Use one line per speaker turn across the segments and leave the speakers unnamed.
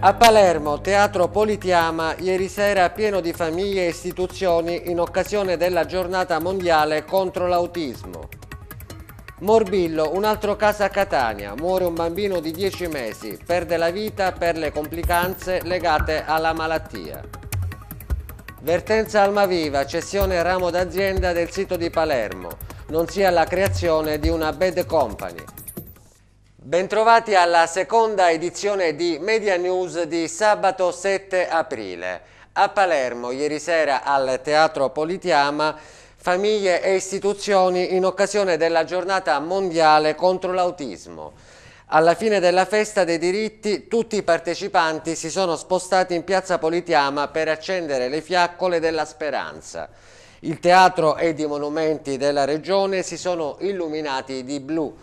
A Palermo, Teatro Politiama, ieri sera pieno di famiglie e istituzioni in occasione della giornata mondiale contro l'autismo. Morbillo, un altro caso a Catania, muore un bambino di 10 mesi, perde la vita per le complicanze legate alla malattia. Vertenza Almaviva, cessione ramo d'azienda del sito di Palermo, non sia la creazione di una bad company. Bentrovati alla seconda edizione di Media News di sabato 7 aprile. A Palermo, ieri sera al Teatro Politiama, famiglie e istituzioni in occasione della giornata mondiale contro l'autismo. Alla fine della festa dei diritti tutti i partecipanti si sono spostati in piazza Politiama per accendere le fiaccole della speranza. Il teatro ed i monumenti della regione si sono illuminati di blu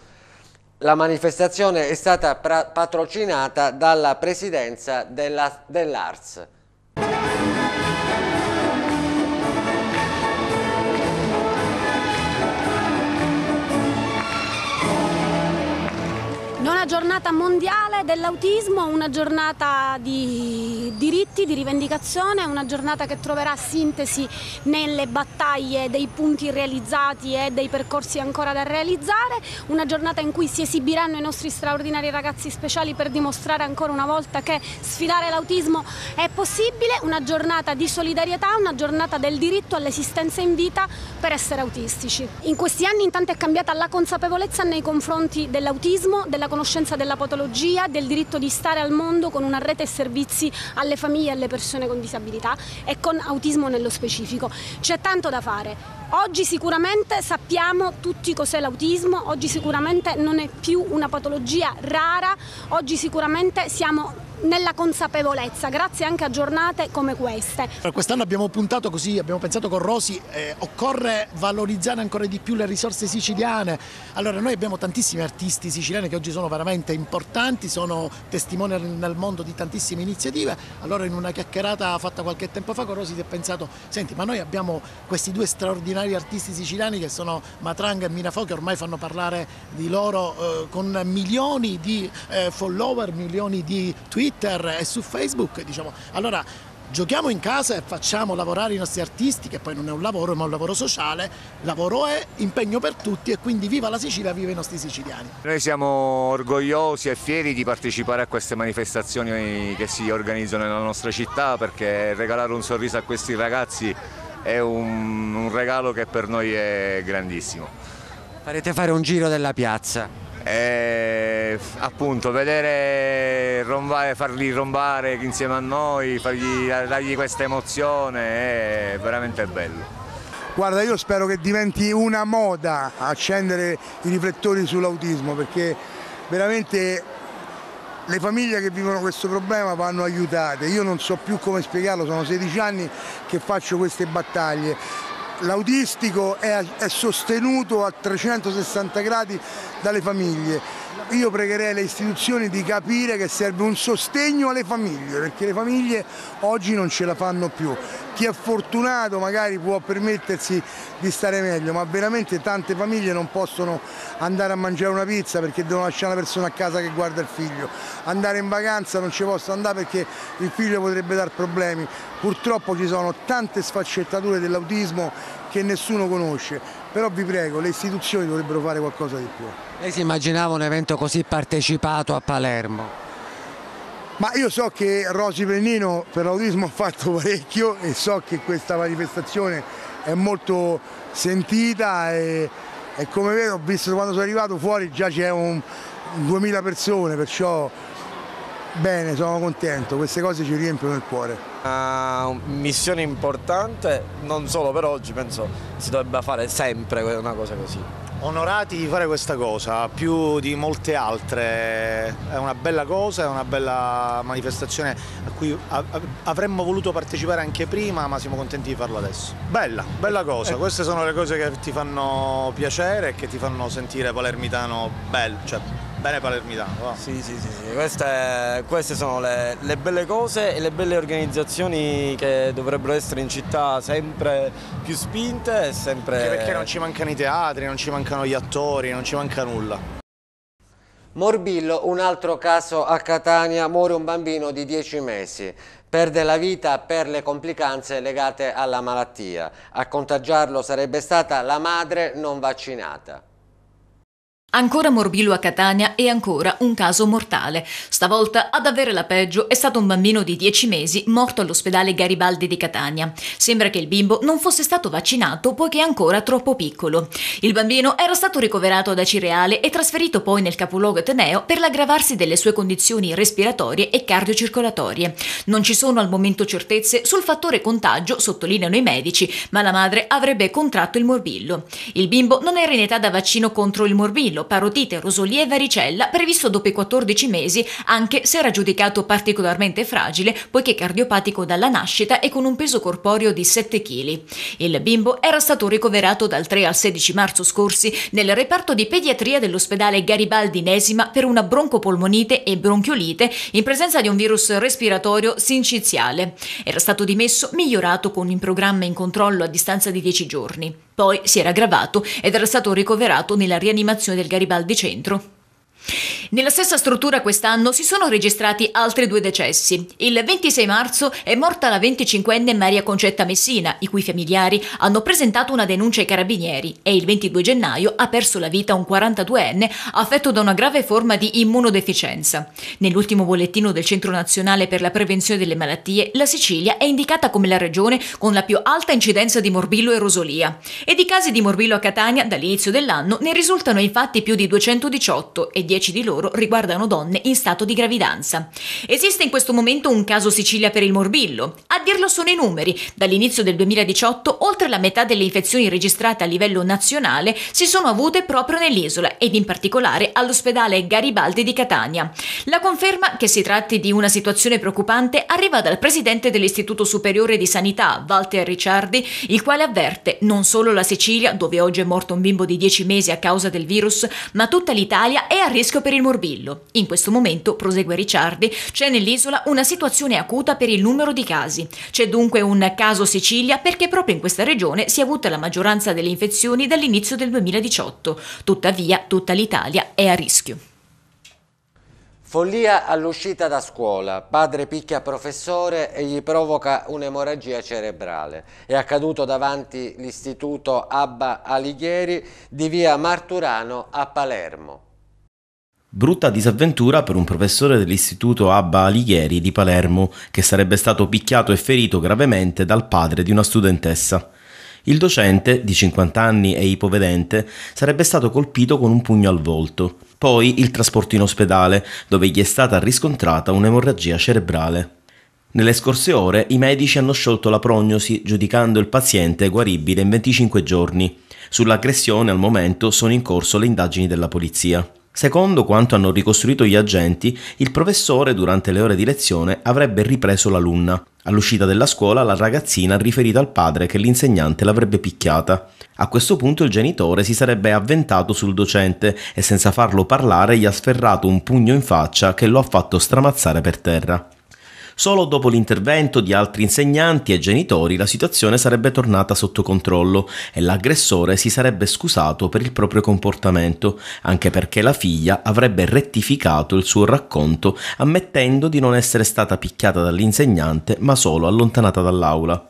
la manifestazione è stata patrocinata dalla presidenza dell'ARS. Dell
Nona giornata mondiale Mondiale dell'Autismo, una giornata di diritti, di rivendicazione, una giornata che troverà sintesi nelle battaglie dei punti realizzati e dei percorsi ancora da realizzare, una giornata in cui si esibiranno i nostri straordinari ragazzi speciali per dimostrare ancora una volta che sfidare l'autismo è possibile, una giornata di solidarietà, una giornata del diritto all'esistenza in vita per essere autistici. In questi anni intanto è cambiata la consapevolezza nei confronti dell'autismo, della conoscenza della patologia, del diritto di stare al mondo con una rete e servizi alle famiglie e alle persone con disabilità e con autismo nello specifico. C'è tanto da fare. Oggi sicuramente sappiamo tutti cos'è l'autismo, oggi sicuramente non è più una patologia rara, oggi sicuramente siamo nella consapevolezza, grazie anche a giornate come queste.
Quest'anno abbiamo puntato così, abbiamo pensato con Rosi, eh, occorre valorizzare ancora di più le risorse siciliane. Allora noi abbiamo tantissimi artisti siciliani che oggi sono veramente importanti, sono testimoni nel mondo di tantissime iniziative, allora in una chiacchierata fatta qualche tempo fa con Rosi si è pensato, senti ma noi abbiamo questi due straordinari artisti siciliani che sono Matranga e Minafo che ormai fanno parlare di loro eh, con milioni di eh, follower, milioni di tweet Twitter e su Facebook, diciamo, allora giochiamo in casa e facciamo lavorare i nostri artisti, che poi non è un lavoro ma un lavoro sociale, lavoro è impegno per tutti e quindi viva la Sicilia, viva i nostri siciliani.
Noi siamo orgogliosi e fieri di partecipare a queste manifestazioni che si organizzano nella nostra città perché regalare un sorriso a questi ragazzi è un, un regalo che per noi è grandissimo. Farete fare un giro della piazza? e eh, appunto vedere rombare, farli rombare insieme a noi, fargli, dargli questa emozione è veramente bello.
Guarda, io spero che diventi una moda accendere i riflettori sull'autismo perché veramente le famiglie che vivono questo problema vanno aiutate. Io non so più come spiegarlo, sono 16 anni che faccio queste battaglie l'audistico è, è sostenuto a 360 gradi dalle famiglie io pregherei le istituzioni di capire che serve un sostegno alle famiglie, perché le famiglie oggi non ce la fanno più. Chi è fortunato magari può permettersi di stare meglio, ma veramente tante famiglie non possono andare a mangiare una pizza perché devono lasciare una persona a casa che guarda il figlio, andare in vacanza non ci possono andare perché il figlio potrebbe dar problemi. Purtroppo ci sono tante sfaccettature dell'autismo che nessuno conosce però vi prego le istituzioni dovrebbero fare qualcosa di più. Lei
si immaginava un evento così partecipato a Palermo?
Ma io so che Rosi Pennino per l'autismo ha fatto parecchio e so che questa manifestazione è molto sentita e, e come vedo, ho visto quando sono arrivato fuori già c'è un, un 2000 persone, perciò bene, sono contento, queste cose ci riempiono il cuore
missione importante, non solo per
oggi, penso si dovrebbe fare sempre una cosa così. Onorati di fare questa cosa,
più di molte altre, è una bella cosa, è una bella manifestazione a cui avremmo voluto partecipare anche prima ma siamo contenti di farlo adesso. Bella, bella eh, cosa, eh. queste sono le cose che ti fanno piacere e che ti fanno sentire palermitano bello, cioè bene palermitano. No? Sì, sì, sì, sì. Queste, queste, sono le, le, belle
cose e le belle organizzazioni che dovrebbero essere in città sempre più
spinte e sempre... Anche perché non ci mancano i teatri, non ci mancano gli attori, non ci manca nulla.
Morbillo, un altro caso a Catania, muore un bambino di 10 mesi. Perde la vita per le complicanze legate alla malattia. A contagiarlo sarebbe stata la madre non vaccinata.
Ancora morbillo a Catania e ancora un caso mortale. Stavolta ad avere la peggio è stato un bambino di 10 mesi morto all'ospedale Garibaldi di Catania. Sembra che il bimbo non fosse stato vaccinato poiché ancora troppo piccolo. Il bambino era stato ricoverato da Cireale e trasferito poi nel capoluogo Ateneo per l'aggravarsi delle sue condizioni respiratorie e cardiocircolatorie. Non ci sono al momento certezze sul fattore contagio, sottolineano i medici, ma la madre avrebbe contratto il morbillo. Il bimbo non era in età da vaccino contro il morbillo Cavallo, Parotite, Rosolia e Varicella, previsto dopo i 14 mesi, anche se era giudicato particolarmente fragile, poiché cardiopatico dalla nascita e con un peso corporeo di 7 kg. Il bimbo era stato ricoverato dal 3 al 16 marzo scorsi nel reparto di pediatria dell'ospedale Garibaldi Nesima per una broncopolmonite e bronchiolite in presenza di un virus respiratorio sinciziale. Era stato dimesso migliorato con un programma in controllo a distanza di 10 giorni. Poi si era aggravato ed era stato ricoverato nella rianimazione del Garibaldi Centro. Nella stessa struttura quest'anno si sono registrati altri due decessi. Il 26 marzo è morta la 25enne Maria Concetta Messina, i cui familiari hanno presentato una denuncia ai carabinieri e il 22 gennaio ha perso la vita un 42enne affetto da una grave forma di immunodeficienza. Nell'ultimo bollettino del Centro Nazionale per la Prevenzione delle Malattie, la Sicilia è indicata come la regione con la più alta incidenza di morbillo e rosolia. E di casi di morbillo a Catania dall'inizio dell'anno ne risultano infatti più di 218 e 10 10 di loro riguardano donne in stato di gravidanza. Esiste in questo momento un caso Sicilia per il morbillo. A dirlo sono i numeri. Dall'inizio del 2018 oltre la metà delle infezioni registrate a livello nazionale si sono avute proprio nell'isola ed in particolare all'ospedale Garibaldi di Catania. La conferma che si tratti di una situazione preoccupante arriva dal presidente dell'Istituto Superiore di Sanità, Walter Ricciardi, il quale avverte non solo la Sicilia, dove oggi è morto un bimbo di 10 mesi a causa del virus, ma tutta l'Italia è a rischio rischio per il morbillo. In questo momento, prosegue Ricciardi, c'è nell'isola una situazione acuta per il numero di casi. C'è dunque un caso Sicilia perché proprio in questa regione si è avuta la maggioranza delle infezioni dall'inizio del 2018. Tuttavia, tutta l'Italia è a rischio.
Follia all'uscita da scuola. Padre picchia professore e gli provoca un'emorragia cerebrale. È accaduto davanti l'istituto Abba Alighieri di via Marturano a Palermo.
Brutta disavventura per un professore dell'istituto Abba Alighieri di Palermo, che sarebbe stato picchiato e ferito gravemente dal padre di una studentessa. Il docente, di 50 anni e ipovedente, sarebbe stato colpito con un pugno al volto, poi il trasporto in ospedale, dove gli è stata riscontrata un'emorragia cerebrale. Nelle scorse ore i medici hanno sciolto la prognosi, giudicando il paziente guaribile in 25 giorni. Sull'aggressione al momento sono in corso le indagini della polizia. Secondo quanto hanno ricostruito gli agenti, il professore durante le ore di lezione avrebbe ripreso l'alunna. All'uscita della scuola la ragazzina ha riferito al padre che l'insegnante l'avrebbe picchiata. A questo punto il genitore si sarebbe avventato sul docente e senza farlo parlare gli ha sferrato un pugno in faccia che lo ha fatto stramazzare per terra. Solo dopo l'intervento di altri insegnanti e genitori la situazione sarebbe tornata sotto controllo e l'aggressore si sarebbe scusato per il proprio comportamento, anche perché la figlia avrebbe rettificato il suo racconto ammettendo di non essere stata picchiata dall'insegnante ma solo allontanata dall'aula.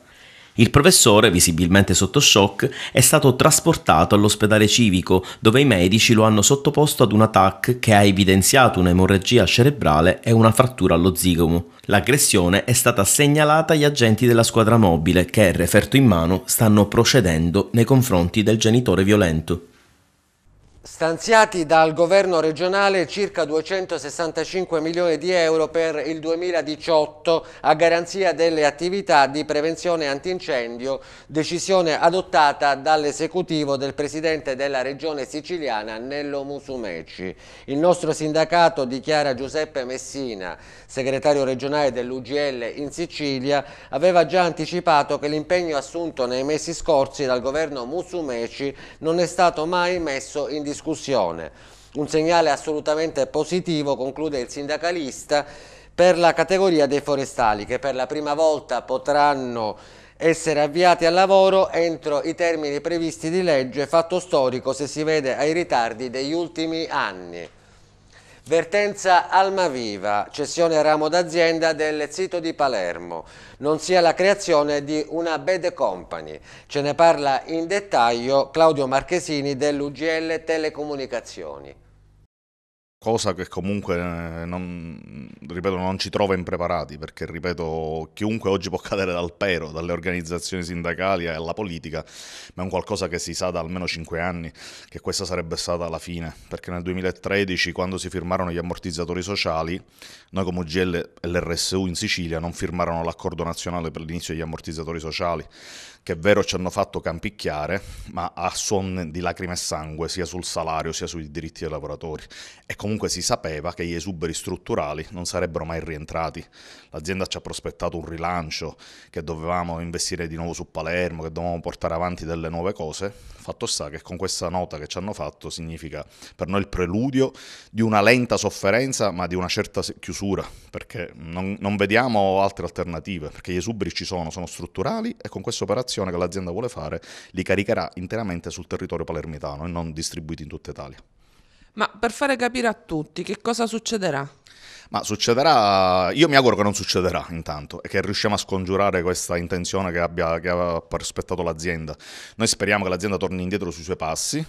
Il professore, visibilmente sotto shock, è stato trasportato all'ospedale civico, dove i medici lo hanno sottoposto ad un attacco che ha evidenziato un'emorragia cerebrale e una frattura allo zigomo. L'aggressione è stata segnalata agli agenti della squadra mobile che, referto in mano, stanno procedendo nei confronti del genitore violento.
Stanziati dal governo regionale circa 265 milioni di euro per il 2018 a garanzia delle attività di prevenzione antincendio, decisione adottata dall'esecutivo del presidente della regione siciliana Nello Musumeci. Il nostro sindacato dichiara Giuseppe Messina, segretario regionale dell'UGL in Sicilia, aveva già anticipato che l'impegno assunto nei mesi scorsi dal governo Musumeci non è stato mai messo in discussione discussione. Un segnale assolutamente positivo, conclude il sindacalista, per la categoria dei forestali che per la prima volta potranno essere avviati al lavoro entro i termini previsti di legge, fatto storico se si vede ai ritardi degli ultimi anni. Vertenza Almaviva, cessione a ramo d'azienda del sito di Palermo, non sia la creazione di una bed company. Ce ne parla in dettaglio Claudio Marchesini dell'UGL Telecomunicazioni
cosa che comunque, eh, non, ripeto, non ci trova impreparati, perché, ripeto, chiunque oggi può cadere dal pero, dalle organizzazioni sindacali alla politica, ma è un qualcosa che si sa da almeno 5 anni, che questa sarebbe stata la fine, perché nel 2013, quando si firmarono gli ammortizzatori sociali, noi come UGL e l'RSU in Sicilia non firmarono l'accordo nazionale per l'inizio degli ammortizzatori sociali, che è vero ci hanno fatto campicchiare, ma a suon di lacrime e sangue, sia sul salario sia sui diritti dei lavoratori. E comunque comunque si sapeva che gli esuberi strutturali non sarebbero mai rientrati. L'azienda ci ha prospettato un rilancio, che dovevamo investire di nuovo su Palermo, che dovevamo portare avanti delle nuove cose. Fatto sta che con questa nota che ci hanno fatto significa per noi il preludio di una lenta sofferenza, ma di una certa chiusura, perché non, non vediamo altre alternative, perché gli esuberi ci sono, sono strutturali e con questa operazione che l'azienda vuole fare li caricherà interamente sul territorio palermitano e non distribuiti in tutta Italia.
Ma per fare
capire a tutti che cosa succederà?
Ma succederà, io mi auguro che non succederà intanto e che riusciamo a scongiurare questa intenzione che abbia, che abbia prospettato l'azienda. Noi speriamo che l'azienda torni indietro sui suoi passi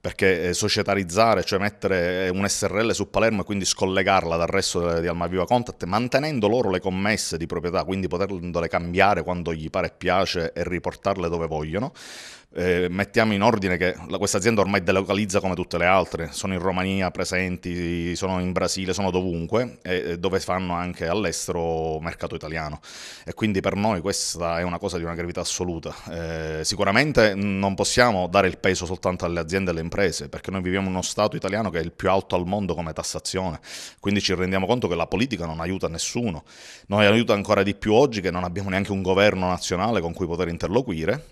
perché eh, societarizzare, cioè mettere eh, un SRL su Palermo e quindi scollegarla dal resto di Almaviva Contact, mantenendo loro le commesse di proprietà, quindi potendole cambiare quando gli pare e piace e riportarle dove vogliono, eh, mettiamo in ordine che la, questa azienda ormai delocalizza come tutte le altre, sono in Romania presenti, sono in Brasile, sono dovunque, e dove fanno anche all'estero mercato italiano. E quindi per noi questa è una cosa di una gravità assoluta. Eh, sicuramente non possiamo dare il peso soltanto alle aziende e alle imprese, perché noi viviamo in uno Stato italiano che è il più alto al mondo come tassazione, quindi ci rendiamo conto che la politica non aiuta nessuno, non aiuta ancora di più oggi che non abbiamo neanche un governo nazionale con cui poter interloquire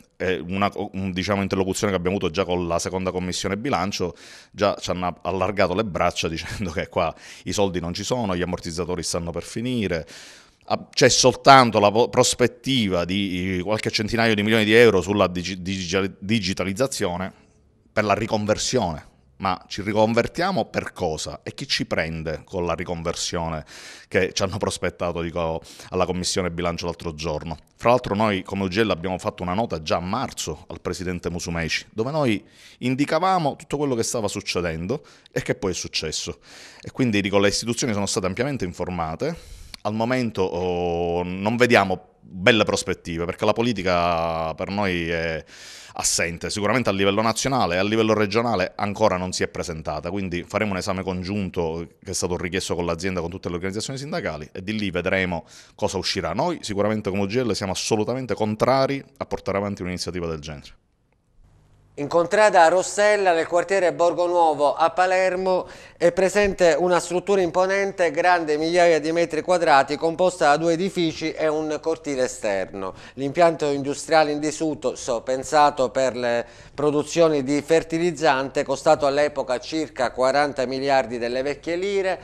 una diciamo, interlocuzione che abbiamo avuto già con la seconda commissione bilancio, già ci hanno allargato le braccia dicendo che qua i soldi non ci sono, gli ammortizzatori stanno per finire ah, c'è soltanto la prospettiva di qualche centinaio di milioni di euro sulla digitalizzazione per la riconversione ma ci riconvertiamo per cosa e chi ci prende con la riconversione che ci hanno prospettato dico, alla Commissione Bilancio l'altro giorno. Fra l'altro noi come UGL abbiamo fatto una nota già a marzo al Presidente Musumeci dove noi indicavamo tutto quello che stava succedendo e che poi è successo. E quindi dico, le istituzioni sono state ampiamente informate al momento oh, non vediamo belle prospettive, perché la politica per noi è assente, sicuramente a livello nazionale e a livello regionale ancora non si è presentata, quindi faremo un esame congiunto che è stato richiesto con l'azienda, con tutte le organizzazioni sindacali e di lì vedremo cosa uscirà. Noi sicuramente come UGL siamo assolutamente contrari a portare avanti un'iniziativa del genere.
Incontrata a Rossella nel quartiere Borgo Nuovo a Palermo è presente una struttura imponente grande migliaia di metri quadrati composta da due edifici e un cortile esterno. L'impianto industriale in disuso, so, pensato per le produzioni di fertilizzante, costato all'epoca circa 40 miliardi delle vecchie lire,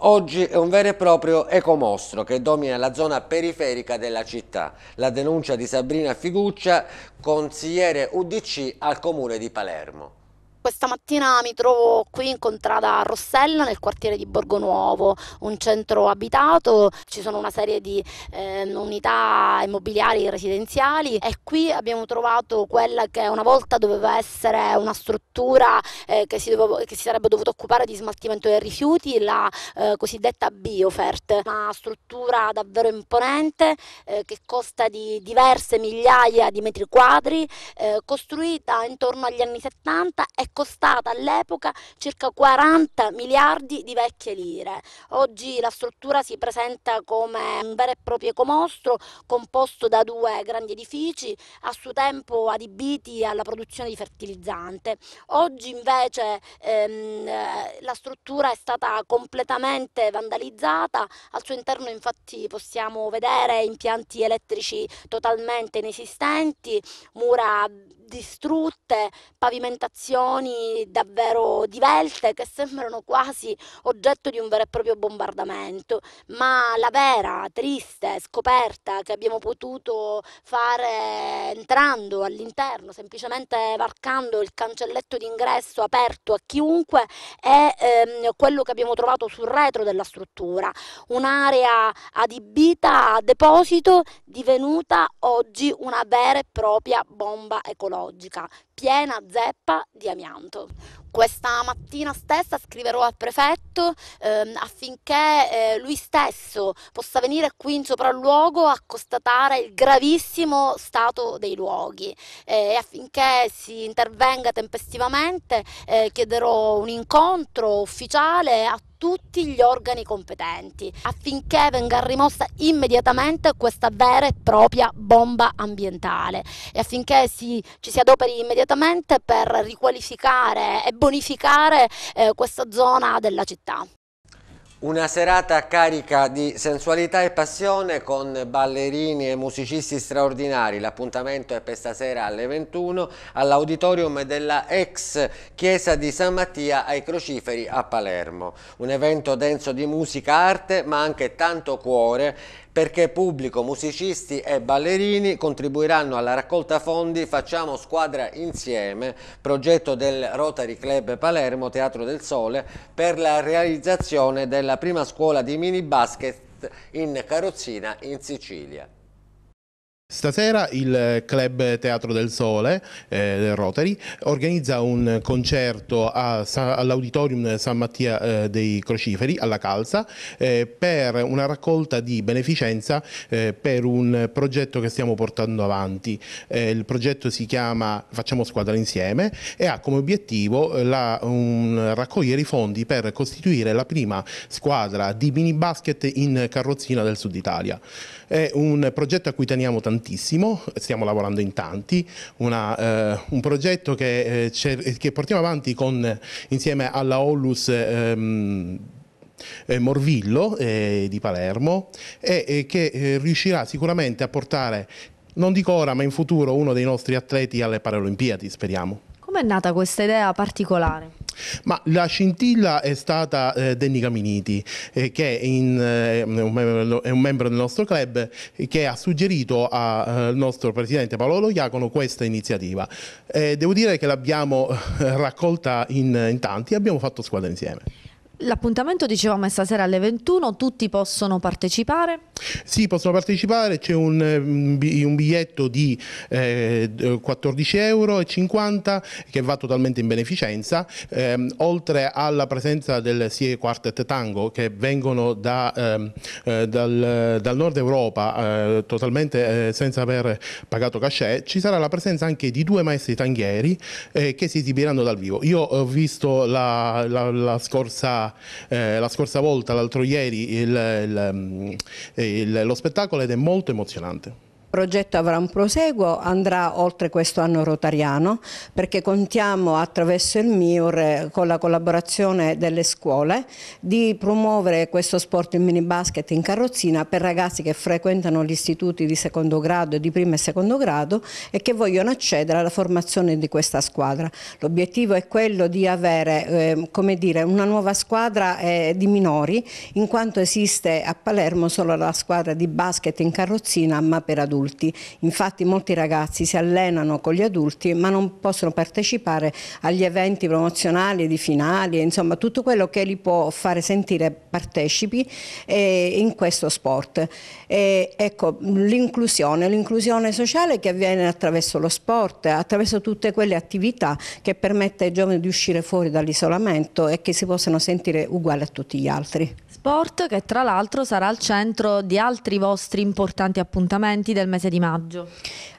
Oggi è un vero e proprio ecomostro che domina la zona periferica della città. La denuncia di Sabrina Figuccia, consigliere UDC al comune di Palermo
questa mattina mi trovo qui in contrada a Rossella nel quartiere di Borgo Nuovo, un centro abitato, ci sono una serie di eh, unità immobiliari residenziali e qui abbiamo trovato quella che una volta doveva essere una struttura eh, che, si doveva, che, si sarebbe dovuta occupare di smaltimento dei rifiuti, la eh, cosiddetta Biofert, una struttura davvero imponente eh, che costa di diverse migliaia di metri quadri, eh, costruita intorno agli anni 70 e costata all'epoca circa 40 miliardi di vecchie lire. Oggi la struttura si presenta come un vero e proprio ecomostro composto da due grandi edifici a suo tempo adibiti alla produzione di fertilizzante. Oggi invece ehm, la struttura è stata completamente vandalizzata, al suo interno infatti possiamo vedere impianti elettrici totalmente inesistenti, mura distrutte, pavimentazioni esplosioni davvero divelte che sembrano quasi oggetto di un vero e proprio bombardamento, ma la vera triste scoperta che abbiamo potuto fare entrando all'interno, semplicemente varcando il cancelletto d'ingresso aperto a chiunque, è ehm, quello che abbiamo trovato sul retro della struttura, un'area adibita a deposito divenuta oggi una vera e propria bomba ecologica piena zeppa di amianto. Questa mattina stessa scriverò al prefetto ehm, affinché eh, lui stesso possa venire qui in sopralluogo a constatare il gravissimo stato dei luoghi eh, e affinché si intervenga tempestivamente eh, chiederò un incontro ufficiale a tutti gli organi competenti affinché venga rimossa immediatamente questa vera e propria bomba ambientale e affinché si, ci si adoperi immediatamente per riqualificare e bonificare eh, questa zona della città.
Una serata carica di sensualità e passione con ballerini e musicisti straordinari. L'appuntamento è per stasera alle 21 all'auditorium della ex chiesa di San Mattia ai Crociferi a Palermo. Un evento denso di musica, arte ma anche tanto cuore perché pubblico, musicisti e ballerini contribuiranno alla raccolta fondi Facciamo Squadra Insieme, progetto del Rotary Club Palermo Teatro del Sole, per la realizzazione della prima scuola di mini basket in carrozzina in Sicilia.
Stasera il eh, Club Teatro del Sole eh, del Rotary organizza un concerto all'Auditorium San Mattia eh, dei Crociferi, alla Calza, eh, per una raccolta di beneficenza eh, per un progetto che stiamo portando avanti. Eh, il progetto si chiama Facciamo Squadra Insieme e ha come obiettivo la, un, raccogliere i fondi per costituire la prima squadra di mini basket in carrozzina del Sud Italia. È un progetto a cui teniamo tantissimo, stiamo lavorando in tanti, una, eh, un progetto che, eh, che, portiamo avanti con, insieme alla Ollus ehm, eh, Morvillo eh, di Palermo e che eh, riuscirà sicuramente a portare, non dico ora ma in futuro, uno dei nostri atleti alle Paralimpiadi, speriamo.
Com'è nata questa idea particolare?
Ma la scintilla è stata eh, Denica Miniti, eh, che in, eh, è, un membro, è, un membro, del nostro club, eh, che ha suggerito al eh, nostro presidente Paolo Iacono questa iniziativa. Eh, devo dire che l'abbiamo raccolta in, in tanti e abbiamo fatto squadra insieme.
L'appuntamento dicevamo è stasera alle 21, tutti possono partecipare?
Sì, possono partecipare, c'è un, mm, un, biglietto di eh, 14,50 euro che va totalmente in beneficenza, eh, oltre alla presenza del SIE Quartet Tango che vengono da, ehm, eh, dal, dal, nord Europa eh, totalmente eh, senza aver pagato cachet, ci sarà la presenza anche di due maestri tanghieri eh, che si esibiranno dal vivo. Io ho visto la, la, la scorsa eh, la scorsa volta, l'altro ieri, il, il, mm, il, lo spettacolo ed è molto emozionante.
Il progetto avrà un proseguo, andrà oltre questo anno rotariano perché contiamo attraverso il MIUR eh, con la collaborazione delle scuole di promuovere questo sport in mini basket in carrozzina per ragazzi che frequentano gli istituti di secondo grado, di primo e secondo grado e che vogliono accedere alla formazione di questa squadra. L'obiettivo è quello di avere eh, come dire, una nuova squadra eh, di minori in quanto esiste a Palermo solo la squadra di basket in carrozzina ma per adulti adulti. Infatti molti ragazzi si allenano con gli adulti ma non possono partecipare agli eventi promozionali, di finali, insomma tutto quello che li può fare sentire partecipi eh, in questo sport. E, ecco, l'inclusione, l'inclusione sociale che avviene attraverso lo sport, attraverso tutte quelle attività che permette ai giovani di uscire fuori dall'isolamento e che si possano sentire uguali a tutti gli altri
sport che tra l'altro sarà al centro di altri vostri
importanti appuntamenti del mese di maggio.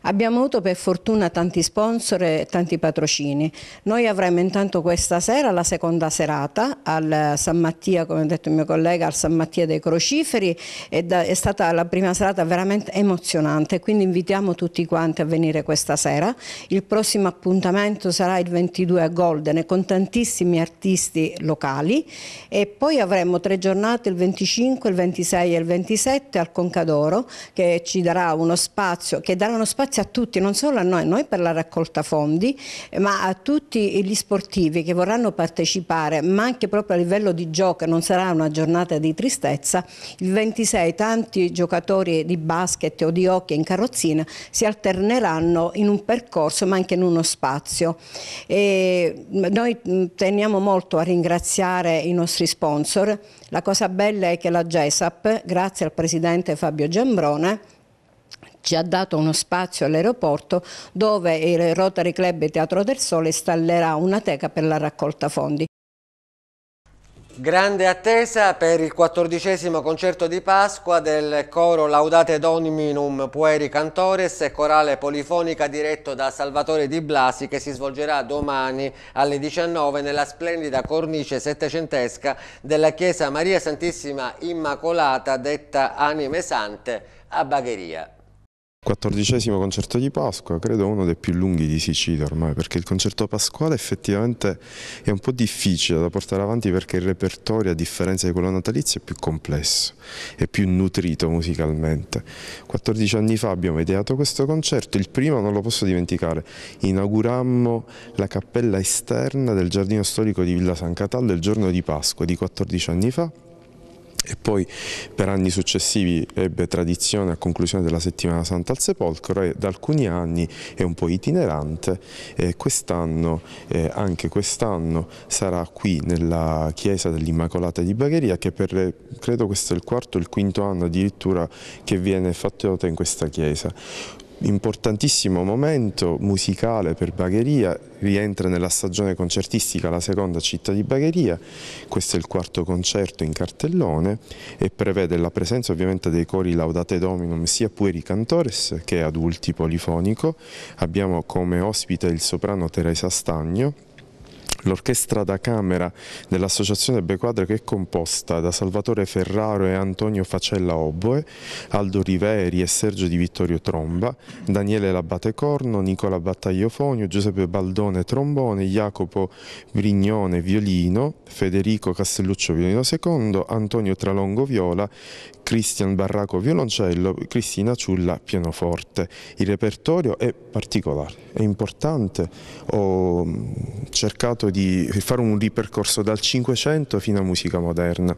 Abbiamo avuto per fortuna tanti sponsor e tanti patrocini. Noi avremo intanto questa sera la seconda serata al San Mattia, come ha detto il mio collega, al San Mattia dei Crociferi. È, da, è stata la prima serata veramente emozionante, quindi invitiamo tutti quanti a venire questa sera. Il prossimo appuntamento sarà il 22 a Golden con tantissimi artisti locali e poi avremo tre giornate tornate il 25, il 26 e il 27 al Concadoro che ci darà uno spazio, che darà uno spazio a tutti, non solo a noi, noi per la raccolta fondi, eh, ma a tutti gli sportivi che vorranno partecipare, ma anche proprio a livello di gioco, non sarà una giornata di tristezza, il 26 tanti giocatori di basket o di hockey in carrozzina si alterneranno in un percorso ma anche in uno spazio. E noi mm, teniamo molto a ringraziare i nostri sponsor la cosa bella è che la GESAP, grazie al presidente Fabio Gembrone, ci ha dato uno spazio all'aeroporto dove il Rotary Club Teatro del Sole installerà una teca per la raccolta fondi.
Grande attesa per il quattordicesimo concerto di Pasqua del coro Laudate Dominum Pueri Cantores e corale polifonica diretto da Salvatore Di Blasi che si svolgerà domani alle 19 nella splendida cornice settecentesca della chiesa Maria Santissima Immacolata detta Anime Sante a Bagheria.
Quattordicesimo concerto di Pasqua, credo uno dei più lunghi di Sicilia ormai, perché il concerto pasquale effettivamente è un po' difficile da portare avanti perché il repertorio, a differenza di quello natalizio, è più complesso, e più nutrito musicalmente. 14 anni fa abbiamo ideato questo concerto, il primo non lo posso dimenticare, inaugurammo la cappella esterna del giardino storico di Villa San Cataldo il giorno di Pasqua di 14 anni fa e poi per anni successivi ebbe tradizione a conclusione della settimana santa al sepolcro e da alcuni anni è un po' itinerante e quest'anno, eh, anche quest'anno sarà qui nella chiesa dell'Immacolata di Bagheria che per, credo questo è il quarto o il quinto anno addirittura che viene fatto in questa chiesa importantissimo momento musicale per Bagheria, rientra nella stagione concertistica la seconda città di Bagheria, questo è il quarto concerto in cartellone e prevede la presenza ovviamente dei cori Laudate Dominum sia pueri cantores che adulti polifonico, abbiamo come ospite il soprano Teresa Stagno L'orchestra da camera dell'Associazione Bequadre che è composta da Salvatore Ferraro e Antonio Facella Oboe, Aldo Riveri e Sergio Di Vittorio Tromba, Daniele Labate Corno, Nicola Battagliofonio, Giuseppe Baldone Trombone, Jacopo Brignone Violino, Federico Castelluccio Violino II, Antonio Tralongo Viola, Cristian Barraco Violoncello, Cristina Ciulla Pianoforte. Il repertorio è particolare, è importante, ho mm, cercato di di fare un ripercorso dal Cinquecento fino a musica moderna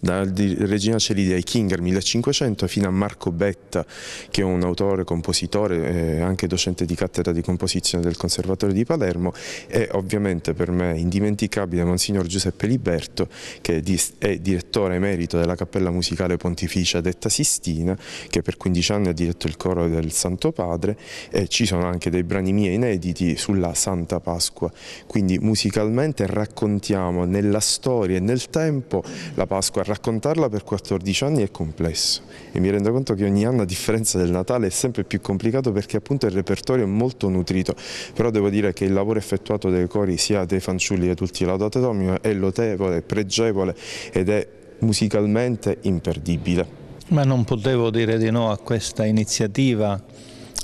dal Regina Celidia ai Kinger 1500 fino a Marco Betta che è un autore, compositore eh, anche docente di cattedra di composizione del Conservatorio di Palermo e ovviamente per me indimenticabile Monsignor Giuseppe Liberto che è, è direttore emerito della Cappella Musicale Pontificia detta Sistina che per 15 anni ha diretto il coro del Santo Padre e ci sono anche dei brani miei inediti sulla Santa Pasqua quindi musicalmente raccontiamo nella storia e nel tempo la Pasqua raccontarla per 14 anni è complesso e mi rendo conto che ogni anno a differenza del Natale è sempre più complicato perché appunto il repertorio è molto nutrito, però devo dire che il lavoro effettuato dai cori sia dei fanciulli che tutti laudate domino è lotevole, pregevole ed è musicalmente imperdibile.
Ma non potevo dire di no a questa iniziativa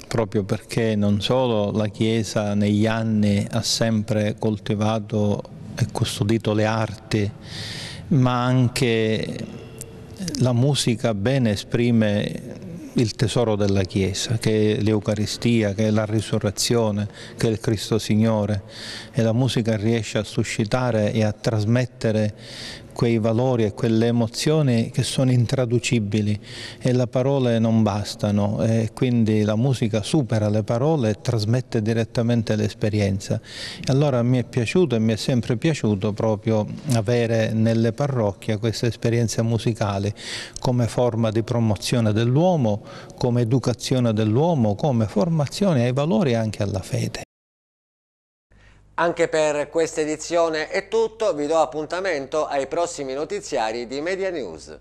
proprio perché non solo la Chiesa negli anni ha sempre coltivato e custodito le arti ma anche la musica bene esprime il tesoro della Chiesa, che è l'Eucaristia, che è la risurrezione, che è il Cristo Signore e la musica riesce a suscitare e a trasmettere quei valori e quelle emozioni che sono intraducibili e le parole non bastano e quindi la musica supera le parole e trasmette direttamente l'esperienza. Allora mi è piaciuto e mi è sempre piaciuto proprio avere nelle parrocchie queste esperienze musicali come forma di promozione dell'uomo, come educazione dell'uomo, come formazione ai valori e anche alla fede.
Anche per questa edizione è tutto, vi do appuntamento ai prossimi notiziari di Media News.